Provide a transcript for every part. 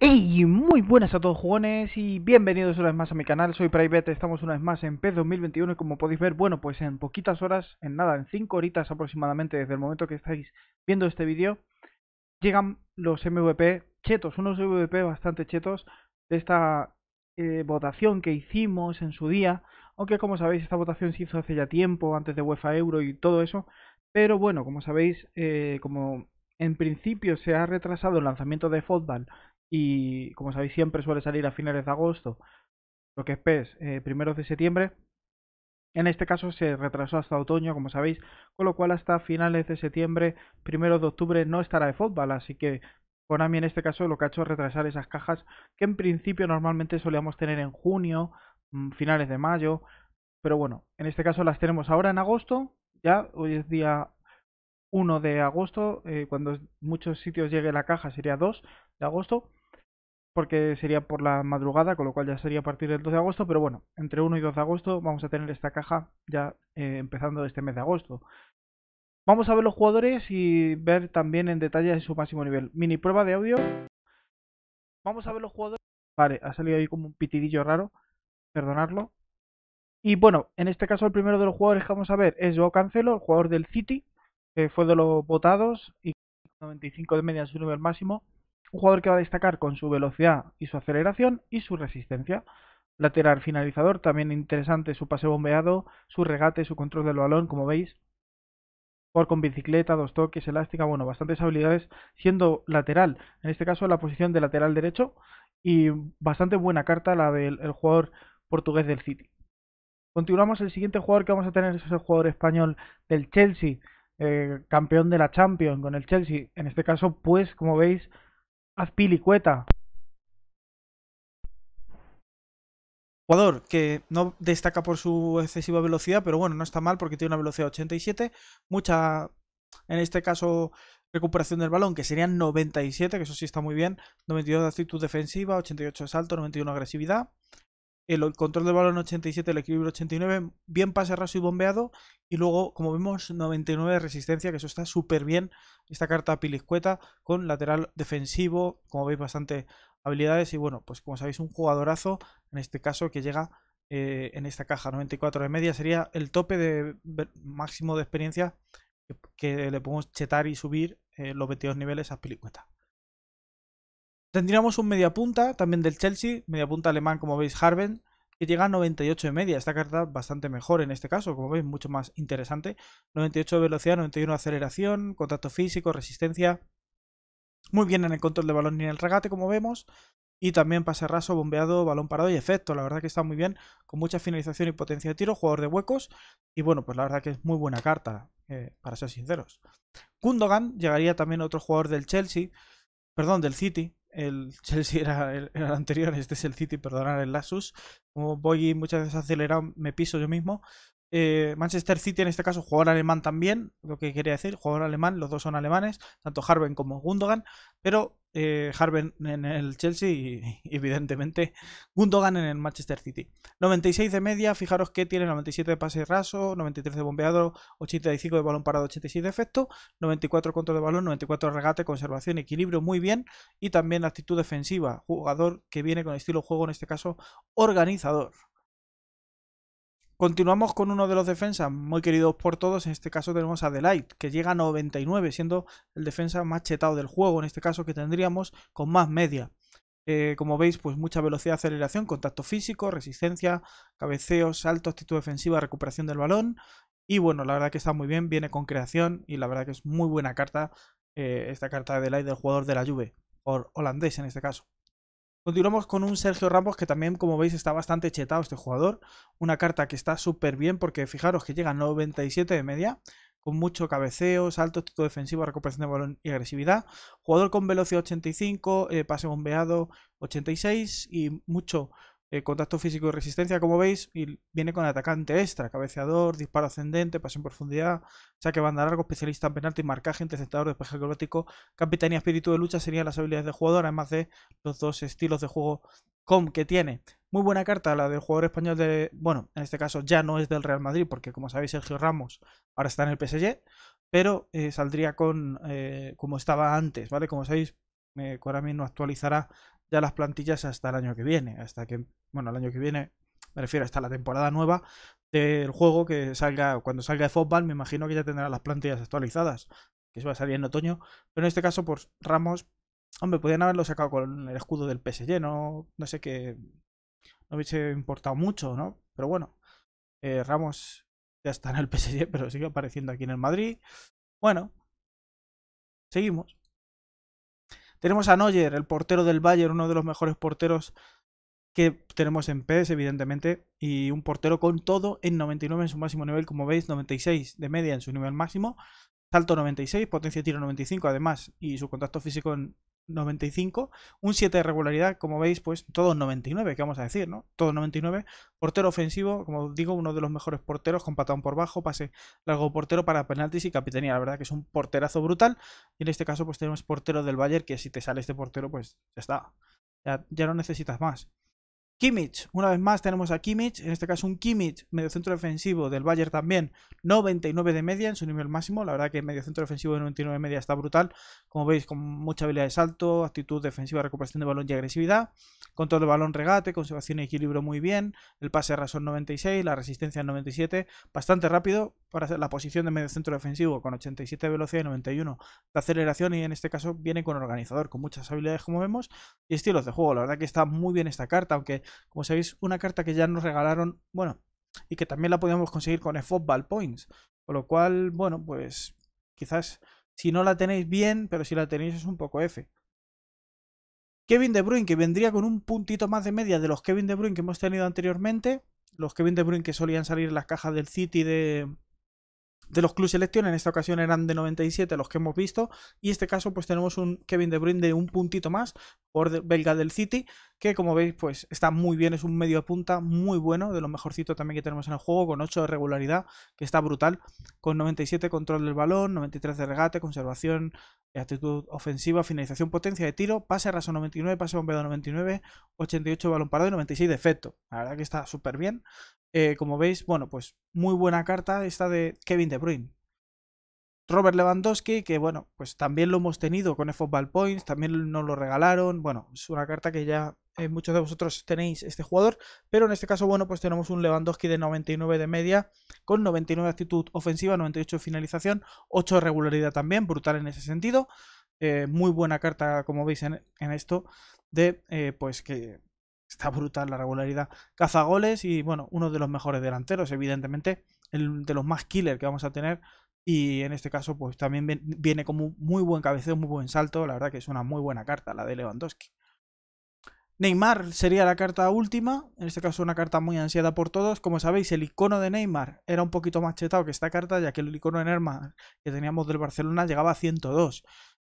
Hey, muy buenas a todos jugones y bienvenidos una vez más a mi canal, soy Private, estamos una vez más en PES 2021 y como podéis ver, bueno, pues en poquitas horas, en nada, en 5 horitas aproximadamente desde el momento que estáis viendo este vídeo, llegan los MVP chetos, unos MVP bastante chetos de esta eh, votación que hicimos en su día, aunque como sabéis esta votación se hizo hace ya tiempo, antes de UEFA Euro y todo eso, pero bueno, como sabéis, eh, como en principio se ha retrasado el lanzamiento de Football y como sabéis siempre suele salir a finales de agosto, lo que es PES, eh, primeros de septiembre. En este caso se retrasó hasta otoño, como sabéis, con lo cual hasta finales de septiembre, primeros de octubre no estará de fútbol, así que Konami en este caso lo que ha hecho es retrasar esas cajas que en principio normalmente solíamos tener en junio, mm, finales de mayo, pero bueno, en este caso las tenemos ahora en agosto, ya hoy es día 1 de agosto, eh, cuando muchos sitios llegue la caja sería 2 de agosto, porque sería por la madrugada, con lo cual ya sería a partir del 2 de agosto, pero bueno, entre 1 y 2 de agosto vamos a tener esta caja ya eh, empezando este mes de agosto. Vamos a ver los jugadores y ver también en detalle su máximo nivel. Mini prueba de audio. Vamos a ver los jugadores. Vale, ha salido ahí como un pitidillo raro. Perdonarlo. Y bueno, en este caso el primero de los jugadores que vamos a ver es Joe Cancelo, el jugador del City, que fue de los votados y 95 de media en su nivel máximo. Un jugador que va a destacar con su velocidad y su aceleración y su resistencia. Lateral finalizador, también interesante su pase bombeado, su regate, su control del balón, como veis. Por con bicicleta, dos toques, elástica, bueno, bastantes habilidades siendo lateral. En este caso la posición de lateral derecho y bastante buena carta la del jugador portugués del City. Continuamos, el siguiente jugador que vamos a tener es el jugador español del Chelsea, eh, campeón de la Champions con el Chelsea. En este caso, pues, como veis, Haz Jugador que no destaca por su excesiva velocidad, pero bueno, no está mal porque tiene una velocidad de 87. Mucha, en este caso, recuperación del balón, que serían 97, que eso sí está muy bien. 92 de actitud defensiva, 88 de salto, 91 de agresividad el control del balón 87, el equilibrio 89, bien pase raso y bombeado, y luego, como vemos, 99 de resistencia, que eso está súper bien, esta carta Piliscueta, con lateral defensivo, como veis, bastante habilidades, y bueno, pues como sabéis, un jugadorazo, en este caso, que llega eh, en esta caja, 94 de media, sería el tope de máximo de experiencia que, le podemos chetar y subir eh, los 22 niveles a Piliscueta. Tendríamos un mediapunta también del Chelsea, punta alemán como veis Harben, que llega a 98 de media. Esta carta bastante mejor en este caso, como veis, mucho más interesante. 98 de velocidad, 91 de aceleración, contacto físico, resistencia. Muy bien en el control de balón y en el regate, como vemos. Y también pase raso, bombeado, balón parado y efecto. La verdad que está muy bien, con mucha finalización y potencia de tiro, jugador de huecos. Y bueno, pues la verdad que es muy buena carta, eh, para ser sinceros. Kundogan, llegaría también otro jugador del Chelsea, perdón, del City, el Chelsea era el, anterior, este es el City, perdonar el Lasus. Como voy muchas veces acelerado, me piso yo mismo. Eh, Manchester City, en este caso, jugador alemán también, lo que quería decir, jugador alemán, los dos son alemanes, tanto Harben como Gundogan, pero eh, en el Chelsea y evidentemente Gundogan en el Manchester City. 96 de media, fijaros que tiene 97 de pase raso, 93 de bombeado, 85 de balón parado, 86 de efecto, 94 control de balón, 94 de regate, conservación, equilibrio muy bien y también actitud defensiva, jugador que viene con estilo juego, en este caso organizador. Continuamos con uno de los defensas muy queridos por todos, en este caso tenemos a Delight, que llega a 99, siendo el defensa más chetado del juego, en este caso que tendríamos con más media. Eh, como veis, pues mucha velocidad, aceleración, contacto físico, resistencia, cabeceos, salto, actitud defensiva, recuperación del balón. Y bueno, la verdad que está muy bien, viene con creación y la verdad que es muy buena carta eh, esta carta de Delight del jugador de la Juve, por holandés en este caso. Continuamos con un Sergio Ramos que también, como veis, está bastante chetado este jugador. Una carta que está súper bien porque fijaros que llega a 97 de media, con mucho cabeceo, salto, todo defensivo, recuperación de balón y agresividad. Jugador con velocidad 85, eh, pase bombeado 86 y mucho eh, contacto físico y resistencia, como veis, y viene con atacante extra, cabeceador, disparo ascendente, pase en profundidad, saque banda largo, especialista en penalti, marcaje, interceptador, despeje acrobático, capitanía, espíritu de lucha serían las habilidades del jugador, además de los dos estilos de juego com que tiene. Muy buena carta la del jugador español de, bueno, en este caso ya no es del Real Madrid, porque como sabéis Sergio Ramos ahora está en el PSG, pero eh, saldría con eh, como estaba antes, ¿vale? Como sabéis, Coramin no actualizará ya las plantillas hasta el año que viene, hasta que, bueno, el año que viene, me refiero hasta la temporada nueva del juego que salga, cuando salga de fútbol, me imagino que ya tendrá las plantillas actualizadas, que eso va a salir en otoño, pero en este caso, pues Ramos, hombre, podrían haberlo sacado con el escudo del PSG, no, no sé qué, no hubiese importado mucho, ¿no? Pero bueno, eh, Ramos ya está en el PSG, pero sigue apareciendo aquí en el Madrid. Bueno, seguimos. Tenemos a Neuer, el portero del Bayern, uno de los mejores porteros que tenemos en PES, evidentemente, y un portero con todo en 99 en su máximo nivel, como veis, 96 de media en su nivel máximo, salto 96, potencia de tiro 95 además, y su contacto físico en 95, un 7 de regularidad, como veis, pues todos 99, que vamos a decir, ¿no? Todos 99, portero ofensivo, como digo, uno de los mejores porteros, con patón por bajo, pase largo portero para penaltis y capitanía, la verdad que es un porterazo brutal, y en este caso pues tenemos portero del Bayern, que si te sale este portero, pues ya está, ya no necesitas más. Kimmich, una vez más tenemos a Kimmich, en este caso un Kimmich, centro defensivo del Bayern también, 99 de media en su nivel máximo, la verdad que medio centro defensivo de 99 de media está brutal, como veis con mucha habilidad de salto, actitud defensiva, recuperación de balón y agresividad, control de balón regate, conservación y equilibrio muy bien, el pase de razón 96, la resistencia 97, bastante rápido, para hacer la posición de medio centro defensivo con 87 de velocidad y 91 de aceleración y en este caso viene con organizador, con muchas habilidades como vemos y estilos de juego. La verdad que está muy bien esta carta, aunque como sabéis una carta que ya nos regalaron, bueno, y que también la podíamos conseguir con Football Points, con lo cual, bueno, pues quizás si no la tenéis bien, pero si la tenéis es un poco F. Kevin De Bruyne, que vendría con un puntito más de media de los Kevin De Bruyne que hemos tenido anteriormente. Los Kevin De Bruyne que solían salir en las cajas del City de, de los clubes selección. En esta ocasión eran de 97 los que hemos visto. Y en este caso, pues tenemos un Kevin De Bruyne de un puntito más por belga del City que como veis pues está muy bien, es un medio punta muy bueno, de lo mejorcito también que tenemos en el juego, con 8 de regularidad, que está brutal, con 97 control del balón, 93 de regate, conservación, eh, actitud ofensiva, finalización, potencia de tiro, pase raso 99, pase bombeado 99, 88 balón parado y 96 de efecto. La verdad que está súper bien. Eh, como veis, bueno, pues muy buena carta esta de Kevin De Bruyne. Robert Lewandowski, que bueno, pues también lo hemos tenido con F Football Points, también nos lo regalaron. Bueno, es una carta que ya eh, muchos de vosotros tenéis este jugador, pero en este caso, bueno, pues tenemos un Lewandowski de 99 de media, con 99 actitud ofensiva, 98 de finalización, 8 de regularidad también, brutal en ese sentido. Eh, muy buena carta, como veis en, esto, de eh, pues que está brutal la regularidad. Caza goles y, bueno, uno de los mejores delanteros, evidentemente, el de los más killer que vamos a tener. Y en este caso, pues también viene como muy buen cabeceo, muy buen salto. La verdad que es una muy buena carta la de Lewandowski. Neymar sería la carta última, en este caso una carta muy ansiada por todos. Como sabéis, el icono de Neymar era un poquito más chetado que esta carta, ya que el icono de Neymar que teníamos del Barcelona llegaba a 102.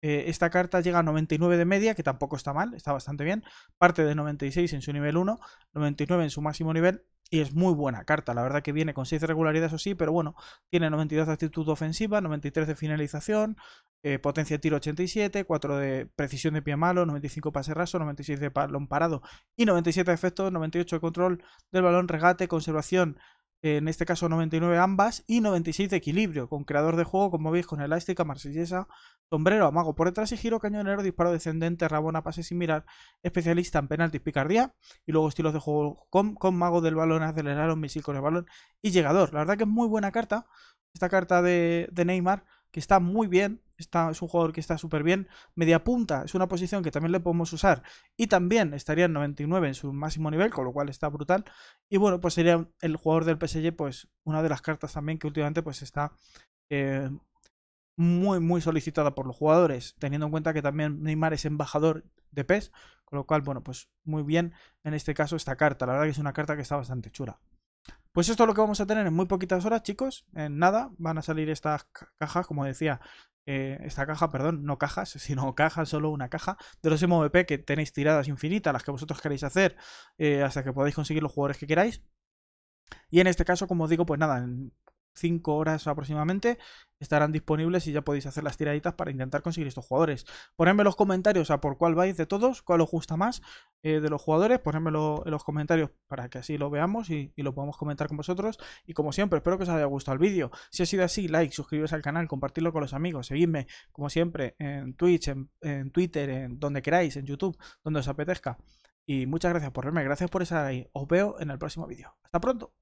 Eh, esta carta llega a 99 de media, que tampoco está mal, está bastante bien. Parte de 96 en su nivel 1, 99 en su máximo nivel. Y es muy buena carta, la verdad que viene con 6 regularidades o sí, pero bueno, tiene 92 de actitud ofensiva, 93 de finalización, eh, potencia de tiro 87, 4 de precisión de pie malo, 95 pase raso, 96 de balón parado y 97 de efecto, 98 de control del balón, regate, conservación en este caso 99 ambas y 96 de equilibrio, con creador de juego, como veis, con elástica, marsellesa, sombrero, amago por detrás y giro, cañonero, disparo descendente, rabona, pase sin mirar, especialista en penaltis, picardía y luego estilos de juego con, mago del balón, aceleraron, misil con el balón y llegador. La verdad que es muy buena carta, esta carta de, de Neymar, que está muy bien, es un jugador que está súper bien. Media punta es una posición que también le podemos usar. Y también estaría en 99 en su máximo nivel, con lo cual está brutal. Y bueno, pues sería el jugador del PSG, pues una de las cartas también que últimamente pues está eh, muy, muy solicitada por los jugadores. Teniendo en cuenta que también Neymar es embajador de PES. Con lo cual, bueno, pues muy bien en este caso esta carta. La verdad que es una carta que está bastante chula. Pues esto es lo que vamos a tener en muy poquitas horas, chicos. En nada, van a salir estas cajas, como decía, eh, esta caja, perdón, no cajas, sino cajas, solo una caja de los MVP que tenéis tiradas infinitas, las que vosotros queréis hacer, eh, hasta que podáis conseguir los jugadores que queráis. Y en este caso, como os digo, pues nada, en 5 horas aproximadamente estarán disponibles y ya podéis hacer las tiraditas para intentar conseguir estos jugadores. Ponedme en los comentarios a por cuál vais de todos, cuál os gusta más eh, de los jugadores, ponedmelo en los comentarios para que así lo veamos y, lo podamos comentar con vosotros. Y como siempre, espero que os haya gustado el vídeo. Si ha sido así, like, suscribiros al canal, compartirlo con los amigos, seguidme, como siempre, en Twitch, en Twitter, en donde queráis, en YouTube, donde os apetezca. Y muchas gracias por verme, gracias por estar ahí. Os veo en el próximo vídeo. Hasta pronto.